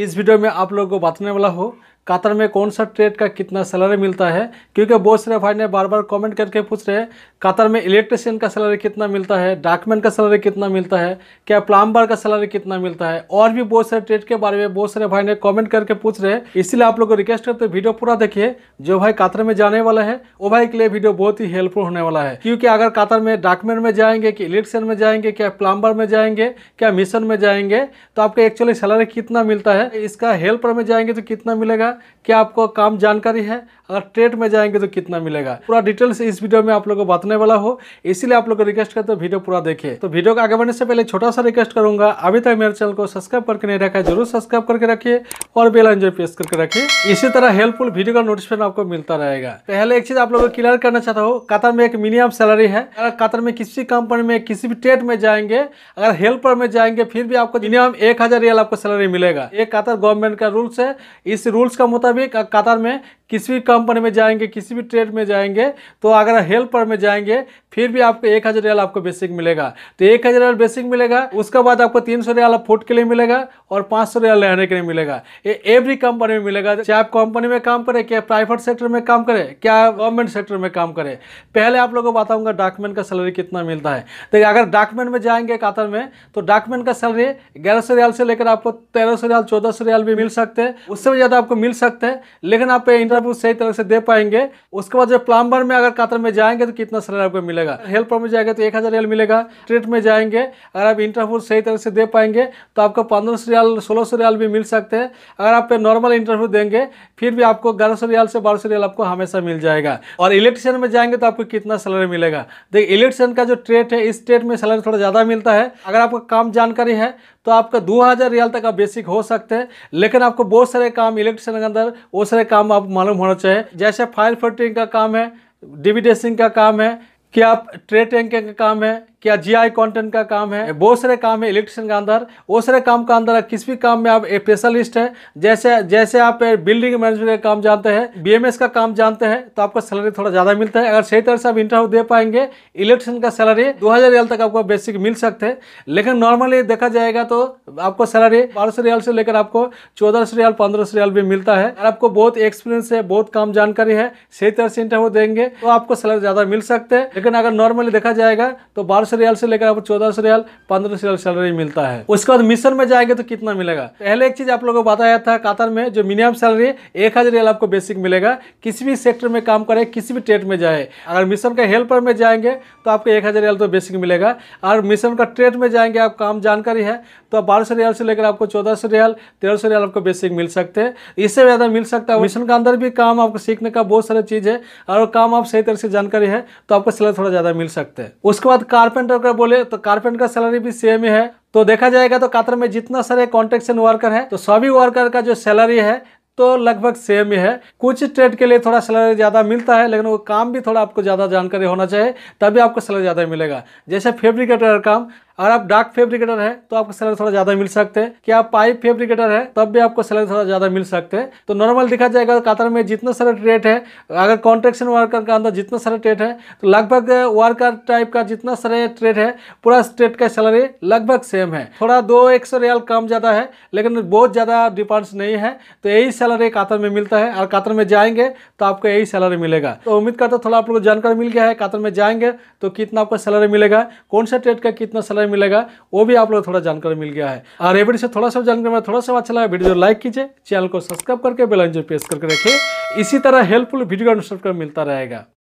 इस वीडियो में आप लोगों को बताने वाला हो कतर में कौन सा ट्रेड का कितना सैलरी मिलता है क्योंकि बहुत सारे भाई ने बार बार कमेंट करके पूछ रहे हैं कतर में इलेक्ट्रिशियन का सैलरी कितना मिलता है डाकमैन का सैलरी कितना मिलता है क्या प्लम्बर का सैलरी कितना मिलता है और भी बहुत सारे ट्रेड के बारे में बहुत सारे भाई ने कॉमेंट करके पूछ रहे हैं इसलिए आप लोग को रिक्वेस्ट करते वीडियो पूरा देखिए जो भाई कतर में जाने वाला है वो भाई के लिए वीडियो बहुत ही हेल्पफुल होने वाला है क्योंकि अगर कतर में डाकमैन में जाएंगे कि इलेक्ट्रिशियन में जाएंगे क्या प्लम्बर में जाएंगे क्या मिशन में जाएंगे तो आपको एक्चुअली सैलरी कितना मिलता है इसका हेल्पर में जाएंगे तो कितना मिलेगा मिलेगा क्या आपको काम जानकारी है अगर ट्रेड में जाएंगे तो कितना मिलेगा पूरा डिटेल्स इस वीडियो में आप लोगों को बताने वाला हो इसीलिए आप लोग को रिक्वेस्ट करते हैं वीडियो पूरा देखे तो वीडियो को आगे बढ़ने से पहले छोटा सा रिक्वेस्ट करूंगा अभी तक मेरे चैनल को सब्सक्राइब करके नहीं रखा है जरूर सब्सक्राइब करके रखिए और बेल एंजॉय प्रेस करके रखिए इसी तरह हेल्पफुल वीडियो का नोटिफिकेशन आपको मिलता रहेगा पहले एक चीज आप लोग को क्लियर करना चाहता हूँ कतर में एक मिनिमम सैलरी है अगर कतर में किसी कंपनी में किसी भी ट्रेड में जाएंगे अगर हेल्पर में जाएंगे फिर भी आपको मिनिमम एक रियल आपको सैलरी मिलेगा ये कतर गवर्नमेंट का रूल्स है इस रूल्स इसका मुताबिक कतार में किसी भी कंपनी में जाएंगे किसी भी ट्रेड में जाएंगे तो अगर हेल्पर में जाएंगे फिर भी आपको एक हज़ार रियाल आपको बेसिक मिलेगा तो एक हज़ार रियाल बेसिक मिलेगा उसके बाद आपको तीन सौ रियाल फूट के लिए मिलेगा और पाँच सौ रियाल रहने के लिए मिलेगा ये एवरी कंपनी में मिलेगा चाहे आप कंपनी में काम करें क्या प्राइवेट सेक्टर में काम करें क्या गवर्नमेंट सेक्टर में काम करें पहले आप लोगों को बताऊँगा डॉक्यूमेंट का सैलरी कितना मिलता है तो अगर डॉक्यूमेंट में जाएंगे कातर में तो डॉक्यूमेंट का सैलरी ग्यारह सौ रियाल से लेकर आपको तेरह सौ रियाल चौदह सौ रियाल भी मिल सकते हैं उससे भी ज़्यादा आपको मिल सकते हैं लेकिन आप इंटर आप उस सही तरह से दे पाएंगे उसके बाद जब प्लम्बर में अगर कातर में जाएंगे तो कितना सैलरी आपको मिलेगा हेल्पर में जाएंगे तो एक हज़ार रियल मिलेगा ट्रेट में जाएंगे अगर आप इंटरव्यू सही तरह से दे पाएंगे तो आपको पंद्रह सौ रियाल सोलह सौ रियाल भी मिल सकते हैं अगर आप नॉर्मल इंटरव्यू देंगे फिर भी आपको ग्यारह सौ रियाल से बारह सौ रियाल आपको हमेशा मिल जाएगा और इलेक्ट्रिशियन में जाएंगे तो आपको कितना सैलरी मिलेगा देखिए इलेक्ट्रिशियन का जो ट्रेट है इस ट्रेट में सैलरी थोड़ा ज़्यादा मिलता है अगर आपको काम जानकारी है तो आपका दो हज़ार रियाल तक आप बेसिक हो सकते हैं लेकिन आपको बहुत सारे काम इलेक्ट्रिशियन के अंदर वो सारे काम आप मालूम होना चाहिए जैसे फाइल फोटिंग का काम है डिविडेसिंग का काम है कि आप ट्रे टैंकिंग का काम है क्या जीआई कंटेंट का काम है बहुत सारे काम है इलेक्ट्रिशियन का अंदर बहुत सारे काम का अंदर किस भी काम में आप स्पेशलिस्ट है जैसे जैसे आप बिल्डिंग मैनेजमेंट का काम जानते हैं बीएमएस का काम जानते हैं तो आपका सैलरी थोड़ा ज़्यादा मिलता है अगर सही तरह से आप इंटरव्यू दे पाएंगे इलेक्ट्रिशियन का सैलरी दो हज़ार रियल तक आपको बेसिक मिल सकते हैं लेकिन नॉर्मली देखा जाएगा तो आपको सैलरी बारह रियल से लेकर आपको चौदह रियल पंद्रह रियल भी मिलता है आपको बहुत एक्सपीरियंस है बहुत काम जानकारी है सही तरह से इंटरव्यू देंगे तो आपको सैलरी ज़्यादा मिल सकते हैं लेकिन अगर नॉर्मली देखा जाएगा तो बारह सौ रियाल से लेकर आपको चौदह सौ रियाल पंद्रह सौ रियाल सैलरी मिलता है उसके बाद मिस्र में जाएंगे तो कितना मिलेगा पहले एक चीज आप लोगों को बताया था कातर में जो मिनिमम सैलरी एक हज़ार रियाल आपको बेसिक मिलेगा किसी भी सेक्टर में काम करे किसी भी ट्रेड में जाए अगर मिशन का हेल्पर में जाएंगे तो आपको एक हज़ार रियाल तो बेसिक मिलेगा और मिशन का ट्रेड में जाएंगे आप काम जानकारी है तो बारह सौ रियाल से लेकर आपको चौदह सौ रियाल तेरह सौ रियाल आपको बेसिक मिल सकते हैं इससे ज़्यादा मिल सकता है मिशन के अंदर भी काम आपको सीखने का बहुत सारा चीज़ है और काम आप सही तरह से जानकारी है तो आपको सैलरी थोड़ा ज़्यादा मिल सकते हैं उसके बाद कारपेंट कारपेंटर का बोले तो कारपेंटर का सैलरी भी सेम ही है तो देखा जाएगा तो कातर में जितना सारे कॉन्ट्रेक्शन वर्कर है तो सभी वर्कर का जो सैलरी है तो लगभग सेम ही है कुछ ट्रेड के लिए थोड़ा सैलरी ज़्यादा मिलता है लेकिन वो काम भी थोड़ा आपको ज़्यादा जानकारी होना चाहिए तभी आपको सैलरी ज़्यादा मिलेगा जैसे फेब्रिकेटर काम अगर आप डार्क फेब्रिकेटर है तो आपको सैलरी थोड़ा ज्यादा मिल सकते हैं कि आप पाइप फेब्रिकेटर है तब भी आपको सैलरी थोड़ा ज्यादा मिल सकते हैं तो नॉर्मल देखा जाएगा कातर में जितना सारा रेट है अगर कॉन्ट्रेक्शन वर्कर का अंदर जितना सारा ट्रेट है तो लगभग वर्कर टाइप का जितना सारे ट्रेट है पूरा स्टेट का सैलरी लगभग सेम है थोड़ा दो एक सौ रियाल कम ज़्यादा है लेकिन बहुत ज़्यादा डिफरेंस नहीं है तो यही सैलरी कातर में मिलता है और कातर में जाएंगे तो आपको यही सैलरी मिलेगा तो उम्मीद करता थोड़ा आप लोग जानकारी मिल गया है कातर में जाएंगे तो कितना आपको सैलरी मिलेगा कौन सा ट्रेड का कितना सैलरी जानकारी मिलेगा वो भी आप लोग थोड़ा जानकारी मिल गया है और ये वीडियो से थोड़ा सा जानकारी थोड़ा सा अच्छा लगा वीडियो लाइक कीजिए चैनल को सब्सक्राइब करके बेलाइन जो प्रेस करके रखिए इसी तरह हेल्पफुल वीडियो का सब्सक्राइब मिलता रहेगा